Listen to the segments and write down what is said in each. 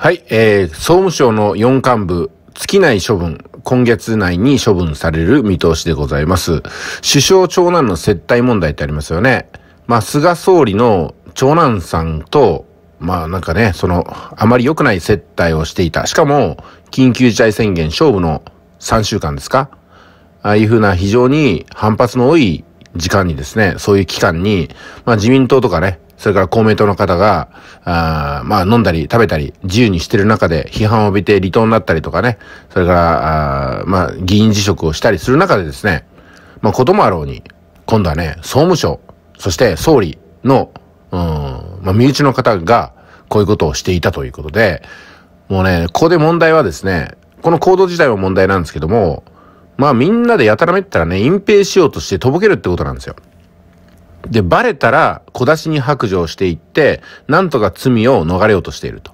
はい、えー、総務省の4幹部、尽きない処分、今月内に処分される見通しでございます。首相長男の接待問題ってありますよね。まあ、菅総理の長男さんと、まあなんかね、その、あまり良くない接待をしていた。しかも、緊急事態宣言勝負の3週間ですかああいうふうな非常に反発の多い時間にですね、そういう期間に、まあ自民党とかね、それから公明党の方が、あまあ飲んだり食べたり自由にしてる中で批判を浴びて離党になったりとかね、それから、あまあ議員辞職をしたりする中でですね、まあこともあろうに、今度はね、総務省、そして総理の、うん、まあ身内の方がこういうことをしていたということで、もうね、ここで問題はですね、この行動自体は問題なんですけども、まあみんなでやたらめったらね、隠蔽しようとしてとぼけるってことなんですよ。で、バレたら小出しに白状していって、なんとか罪を逃れようとしていると。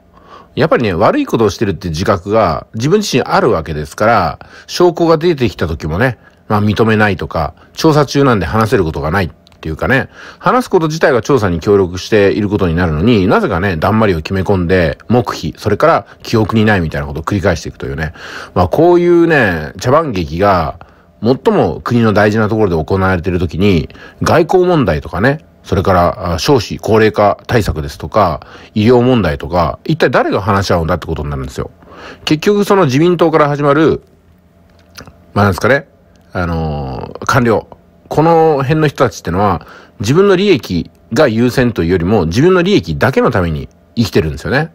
やっぱりね、悪いことをしてるって自覚が自分自身あるわけですから、証拠が出てきた時もね、まあ認めないとか、調査中なんで話せることがないっていうかね、話すこと自体が調査に協力していることになるのに、なぜかね、だんまりを決め込んで、黙秘、それから記憶にないみたいなことを繰り返していくというね。まあこういうね、茶番劇が、最も国の大事なところで行われている時に、外交問題とかね、それから少子高齢化対策ですとか、医療問題とか、一体誰が話し合うんだってことになるんですよ。結局その自民党から始まる、まあなんですかね、あのー、官僚。この辺の人たちってのは、自分の利益が優先というよりも、自分の利益だけのために生きてるんですよね。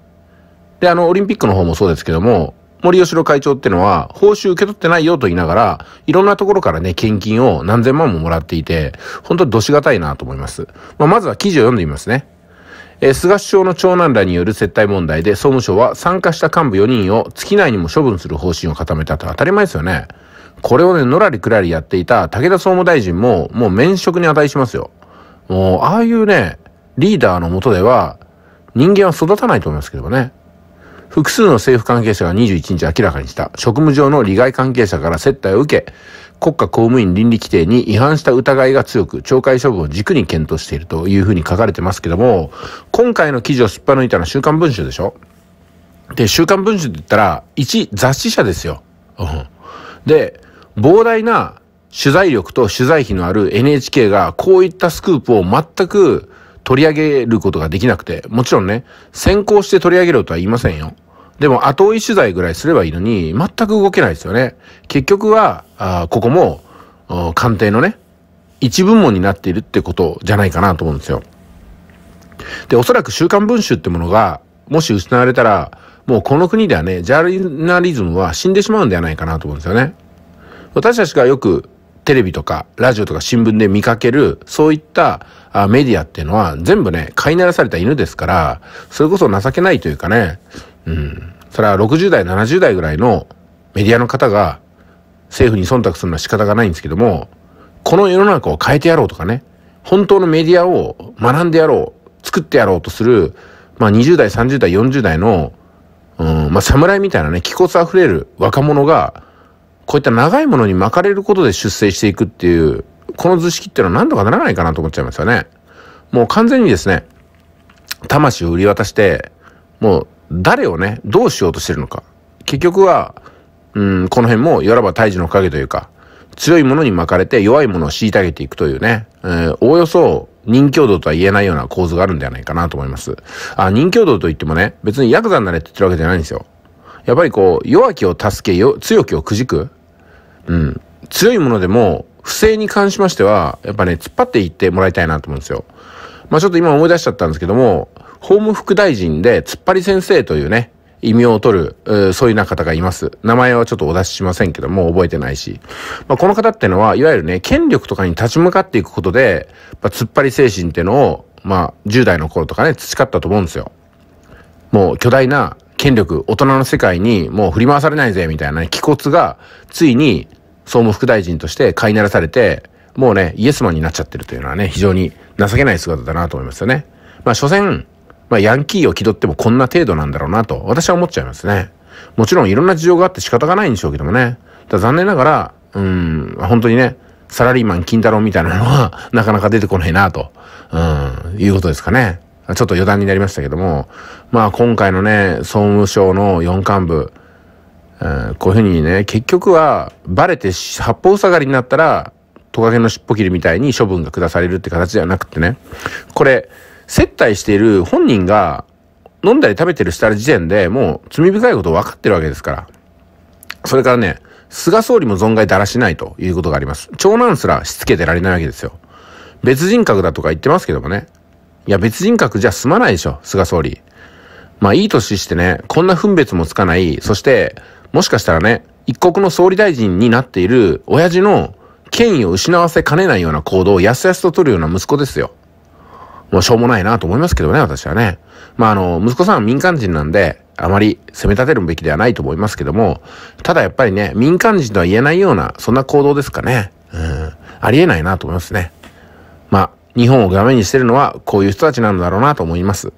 で、あの、オリンピックの方もそうですけども、森吉郎会長ってのは、報酬受け取ってないよと言いながら、いろんなところからね、献金を何千万ももらっていて、本当にどしがたいなと思います。まあ、まずは記事を読んでみますね。えー、菅首相の長男らによる接待問題で、総務省は参加した幹部4人を月内にも処分する方針を固めたと当たり前ですよね。これをね、のらりくらりやっていた武田総務大臣も、もう免職に値しますよ。もう、ああいうね、リーダーのもとでは、人間は育たないと思いますけどね。複数の政府関係者が21日明らかにした職務上の利害関係者から接待を受け、国家公務員倫理規定に違反した疑いが強く、懲戒処分を軸に検討しているというふうに書かれてますけども、今回の記事をすっぱ抜いたのは週刊文春でしょで、週刊文春って言ったら、一雑誌社ですよ。で、膨大な取材力と取材費のある NHK がこういったスクープを全く取り上げることができなくて、もちろんね、先行して取り上げろとは言いませんよ。でも後追い取材ぐらいすればいいのに、全く動けないですよね。結局は、あここも、官邸のね、一部門になっているってことじゃないかなと思うんですよ。で、おそらく週刊文集ってものが、もし失われたら、もうこの国ではね、ジャーナリズムは死んでしまうんではないかなと思うんですよね。私たちがよくテレビとかラジオとか新聞で見かける、そういったあメディアっていうのは全部ね、飼いならされた犬ですから、それこそ情けないというかね、うん。それは60代、70代ぐらいのメディアの方が政府に忖度するのは仕方がないんですけども、この世の中を変えてやろうとかね、本当のメディアを学んでやろう、作ってやろうとする、まあ20代、30代、40代の、うん、まあ侍みたいなね、気骨あふれる若者が、こういった長いものに巻かれることで出世していくっていうこの図式っていうのは何とかならないかなと思っちゃいますよね。もう完全にですね、魂を売り渡して、もう誰をね、どうしようとしてるのか。結局は、うん、この辺も、いわば退治の影というか、強いものに巻かれて弱いものを虐げていくというね、えー、おおよそ任教度とは言えないような構図があるんではないかなと思います。あ、任教度といってもね、別にヤクザになれって言ってるわけじゃないんですよ。やっぱりこう、弱きを助けよ、強きをくじく。うん。強いものでも、不正に関しましては、やっぱね、突っ張っていってもらいたいなと思うんですよ。まあちょっと今思い出しちゃったんですけども、法務副大臣で突っ張り先生というね、異名を取る、そういうな方がいます。名前はちょっとお出ししませんけども、覚えてないし。まあ、この方ってのは、いわゆるね、権力とかに立ち向かっていくことで、まあ、突っ張り精神ってのを、まあ、10代の頃とかね、培ったと思うんですよ。もう、巨大な権力、大人の世界にもう振り回されないぜ、みたいなね、気骨が、ついに総務副大臣として飼いならされて、もうね、イエスマンになっちゃってるというのはね、非常に情けない姿だなと思いますよね。まあ、所詮、まあ、ヤンキーを気取ってもこんな程度なんだろうなと、私は思っちゃいますね。もちろんいろんな事情があって仕方がないんでしょうけどもね。だ残念ながら、うん、本当にね、サラリーマン金太郎みたいなのは、なかなか出てこないなと、うん、いうことですかね。ちょっと余談になりましたけども、まあ今回のね、総務省の4幹部、こういうふうにね、結局は、バレて八方下がりになったら、トカゲの尻尾切りみたいに処分が下されるって形ではなくてね、これ、接待している本人が飲んだり食べてるした時点でもう罪深いこと分かってるわけですから。それからね、菅総理も存外だらしないということがあります。長男すらしつけてられないわけですよ。別人格だとか言ってますけどもね。いや、別人格じゃ済まないでしょ、菅総理。まあ、いい年してね、こんな分別もつかない、そして、もしかしたらね、一国の総理大臣になっている親父の権威を失わせかねないような行動をやすやすと取るような息子ですよ。もうしょうもないなと思いますけどね、私はね。まあ、あの、息子さんは民間人なんで、あまり責め立てるべきではないと思いますけども、ただやっぱりね、民間人とは言えないような、そんな行動ですかね。うん。ありえないなと思いますね。まあ、日本を画面にしてるのは、こういう人たちなんだろうなと思います。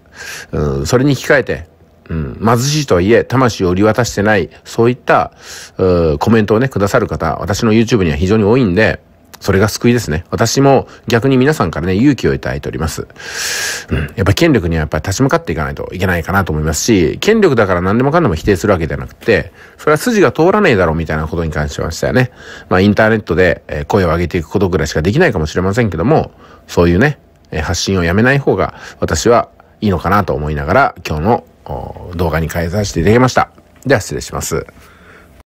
うん、それに引き換えて、貧しいとはいえ、魂を売り渡してない、そういった、うコメントをね、くださる方、私の YouTube には非常に多いんで、それが救いですね。私も逆に皆さんからね、勇気をいただいております。うん。やっぱ権力にはやっぱり立ち向かっていかないといけないかなと思いますし、権力だから何でもかんでも否定するわけじゃなくて、それは筋が通らないだろうみたいなことに関しましてはね、まあインターネットで声を上げていくことぐらいしかできないかもしれませんけども、そういうね、発信をやめない方が私はいいのかなと思いながら今日の動画に変えさせていただきました。では失礼します。